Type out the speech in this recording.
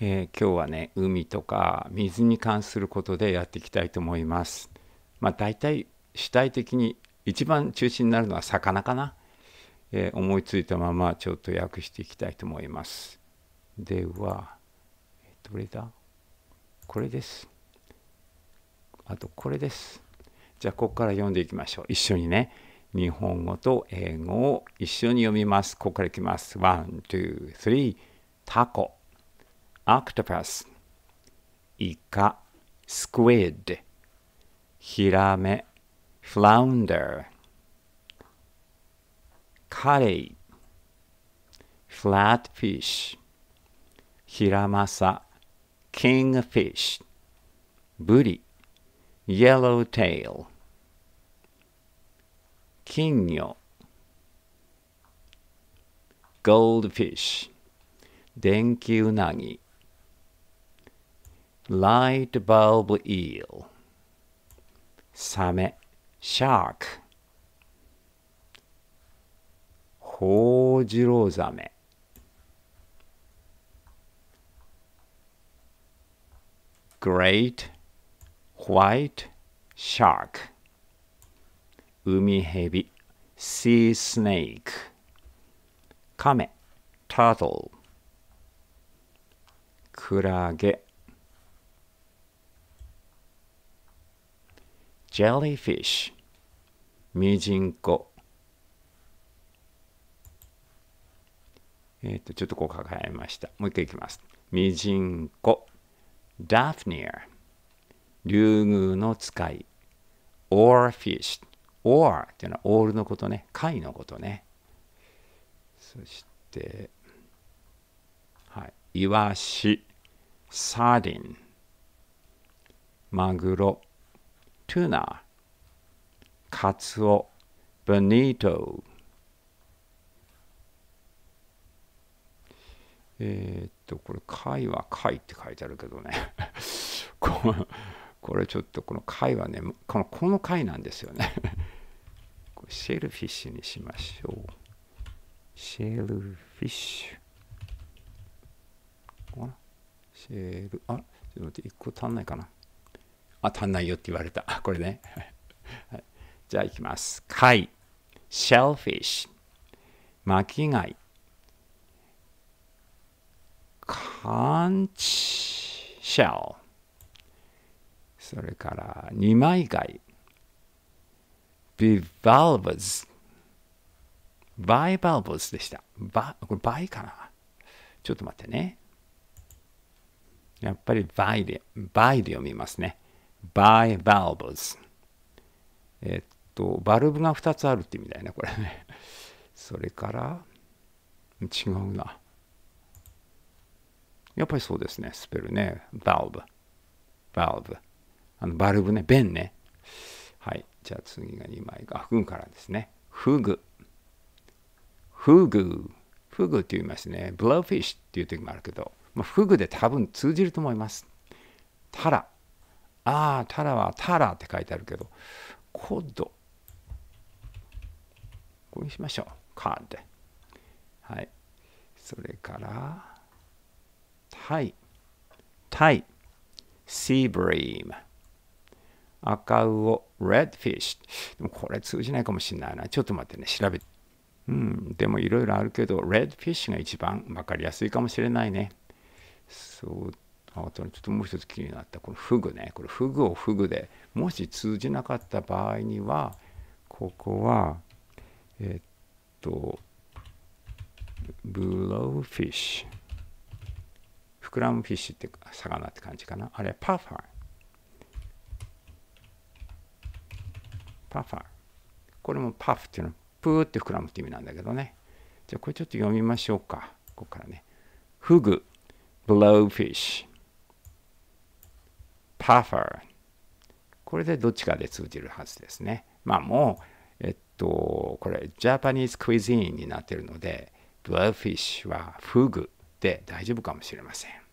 えー、今日はね海とか水に関することでやっていきたいと思います。まあ、大体主体的に一番中心になるのは魚かな、えー、思いついたままちょっと訳していきたいと思います。ではどれだこれです。あとこれです。じゃあここから読んでいきましょう。一緒にね日本語と英語を一緒に読みます。ここからいきます。ワン、ツー、スリー。タコ。octopus イカ squid ヒラメ flounder カレイ flatfish ヒラマサ kingfish ブリ yellowtail 金魚 goldfish 電気うなぎ light bulb eel サメ shark ホウジロザメグレ e a t white shark 海蛇 sea snake カメ turtle クラゲ jellyfish ミジンコえっ、ー、と、ちょっとこうかえました。もう一回いきます。ミジンコ、ダフニア、竜宮の使い、オーフィッシュ、オーっていうのはオールのことね、貝のことね。そして、はい、イワシ、サーディン、マグロ、tuna カツオ bonito えっとこれ貝は貝って書いてあるけどね これちょっとこの貝はねこのこの貝なんですよね シェルフィッシュにしましょうシェルフィッシュシェルあちょっと待って1個足んないかな当たんないよって言われた。これね。じゃあ、いきます。貝、s ェ e l ィ f i s h 巻貝、カンチシェル、それから二枚貝、ビバルブズ、バイバルブスでした。バ、これイかなちょっと待ってね。やっぱりイで、イで読みますね。バイバ a ブス。えっと、バルブが2つあるって意味だよね、これね。それから、違うな。やっぱりそうですね、スペルね。バルブ。バルブ。あのバルブね、弁ね。はい。じゃあ次が2枚。が。フグからですね。フグ。フグ。フグって言いますね。ブローフィッシュっていう時もあるけど、まあ、フグで多分通じると思います。タラ。ああ、タラはタラって書いてあるけど、コード。これにしましょう。カーて。はい。それから、タイ。タイ。シーブリーム。赤魚、レッドフィッシュ。でもこれ通じないかもしれないな。ちょっと待ってね、調べて。うん、でもいろいろあるけど、レッドフィッシュが一番わかりやすいかもしれないね。そうあとちょっともう一つ気になったこのフグねこれフグをフグでもし通じなかった場合にはここはえっとブローフィッシュ膨らむフィッシュって魚って感じかなあれパファーパファーこれもパフっていうのはプーって膨らむって意味なんだけどねじゃあこれちょっと読みましょうかここからねフグブローフィッシュ t u g h e r これでどっちかで通じるはずですねまあもうえっとこれジャパニーズクイズインになってるのでブラウフィッシュはフグで大丈夫かもしれません